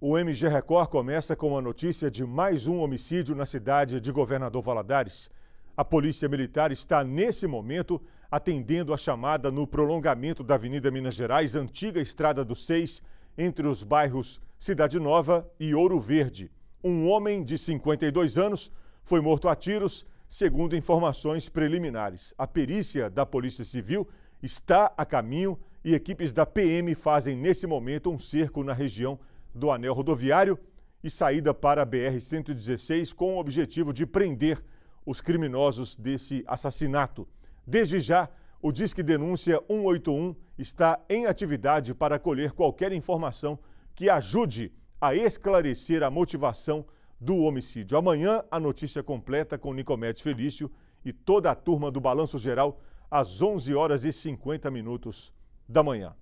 O MG Record começa com a notícia de mais um homicídio na cidade de Governador Valadares. A Polícia Militar está, nesse momento, atendendo a chamada no prolongamento da Avenida Minas Gerais, antiga Estrada dos Seis, entre os bairros Cidade Nova e Ouro Verde. Um homem de 52 anos foi morto a tiros, segundo informações preliminares. A perícia da Polícia Civil está a caminho e equipes da PM fazem nesse momento um cerco na região do anel rodoviário e saída para a BR-116 com o objetivo de prender os criminosos desse assassinato. Desde já, o Disque Denúncia 181 está em atividade para colher qualquer informação que ajude a esclarecer a motivação do homicídio. Amanhã, a notícia completa com Nicomedes Felício e toda a turma do Balanço Geral às 11 horas e 50 minutos da manhã.